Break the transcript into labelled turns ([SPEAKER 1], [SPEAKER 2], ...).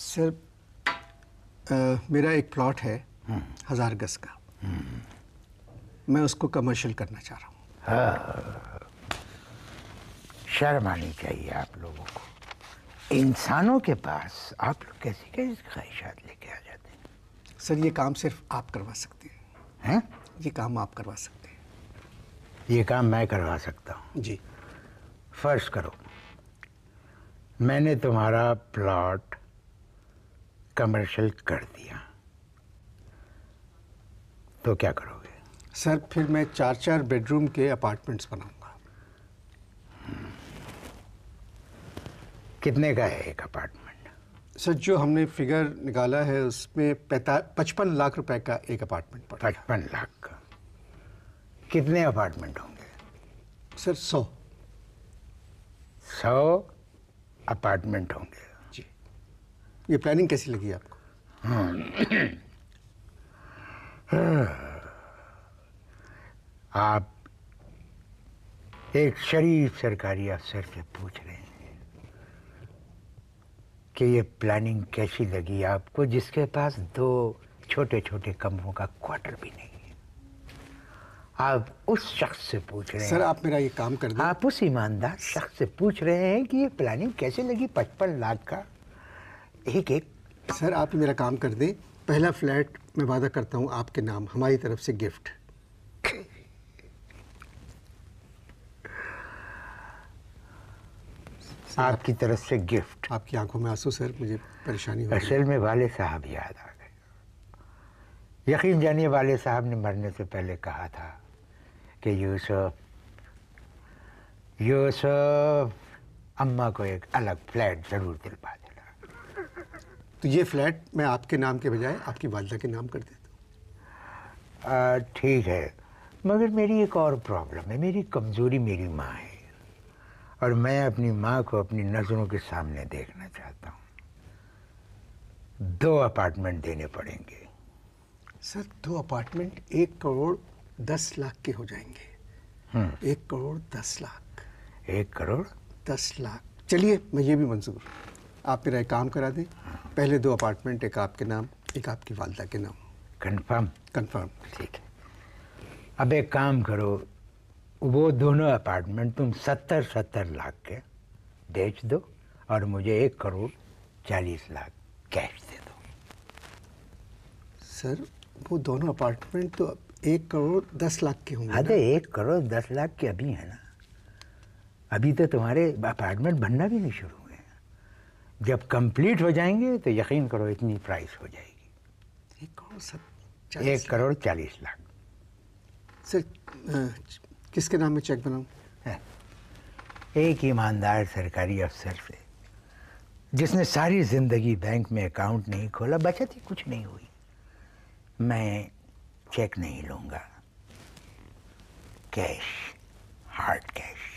[SPEAKER 1] Sir आ, मेरा एक plot है हज़ार गज का मैं उसको कमर्शियल करना चाह रहा हूँ हाँ। शर्म आनी चाहिए आप लोगों को इंसानों के पास आप लोग कैसी कैसी ख्वाहिशात लेके आ जाते हैं सर ये काम सिर्फ आप करवा सकते हैं है? ये काम आप करवा सकते हैं ये काम मैं करवा सकता हूँ जी फर्श करो मैंने तुम्हारा प्लॉट कमर्शियल कर दिया तो क्या करोगे सर फिर मैं चार चार बेडरूम के अपार्टमेंट्स बनाऊंगा कितने का है एक अपार्टमेंट सर जो हमने फिगर निकाला है उसमें पचपन लाख रुपए का एक अपार्टमेंट पचपन लाख का कितने अपार्टमेंट होंगे सर सौ सौ अपार्टमेंट होंगे ये प्लानिंग कैसी लगी आपको हाँ। आप एक शरीफ सरकारी अफसर से पूछ रहे हैं कि ये प्लानिंग कैसी लगी आपको जिसके पास दो छोटे छोटे कमरों का क्वार्टर भी नहीं है आप उस शख्स से पूछ रहे हैं सर आप मेरा ये काम कर दें आप उस ईमानदार शख्स से पूछ रहे हैं कि ये प्लानिंग कैसे लगी पचपन लाख का एक एक सर आप मेरा काम कर दें पहला फ्लैट मैं वादा करता हूँ आपके नाम हमारी तरफ से गिफ्ट आपकी तरफ से गिफ्ट आपकी आंखों में आंसू सर मुझे परेशानी हो असल में वाले साहब याद आ गए यकीन जानिए वाले साहब ने मरने से पहले कहा था कि यूसुफ यूसुफ अम्मा को एक अलग फ्लैट ज़रूर दिलवा दे तो ये फ्लैट मैं आपके नाम के बजाय आपकी वालदा के नाम कर देता हूँ ठीक है मगर मेरी एक और प्रॉब्लम है मेरी कमज़ोरी मेरी माँ है और मैं अपनी माँ को अपनी नज़रों के सामने देखना चाहता हूँ दो अपार्टमेंट देने पड़ेंगे सर दो अपार्टमेंट एक करोड़ दस लाख के हो जाएंगे हम्म। एक करोड़ दस लाख एक करोड़ दस लाख चलिए मैं ये भी मंजूर आप मेरा एक काम करा दें पहले दो अपार्टमेंट एक आपके नाम एक आपकी वालदा के नाम कंफर्म कंफर्म ठीक है अब एक काम करो वो दोनों अपार्टमेंट तुम सत्तर सत्तर लाख के बेच दो और मुझे एक करोड़ चालीस लाख कैश दे दो सर वो दोनों अपार्टमेंट तो एक करोड़ दस लाख के होंगे अरे हाँ, तो एक करोड़ दस लाख के अभी है ना अभी तो तुम्हारे अपार्टमेंट बनना भी नहीं शुरू जब कंप्लीट हो जाएंगे तो यकीन करो इतनी प्राइस हो जाएगी एक करोड़ एक करोड़ चालीस लाख सर किसके नाम में चेक बनाऊं एक ईमानदार सरकारी अफसर से जिसने सारी ज़िंदगी बैंक में अकाउंट नहीं खोला बचत ही कुछ नहीं हुई मैं चेक नहीं लूँगा कैश हार्ड कैश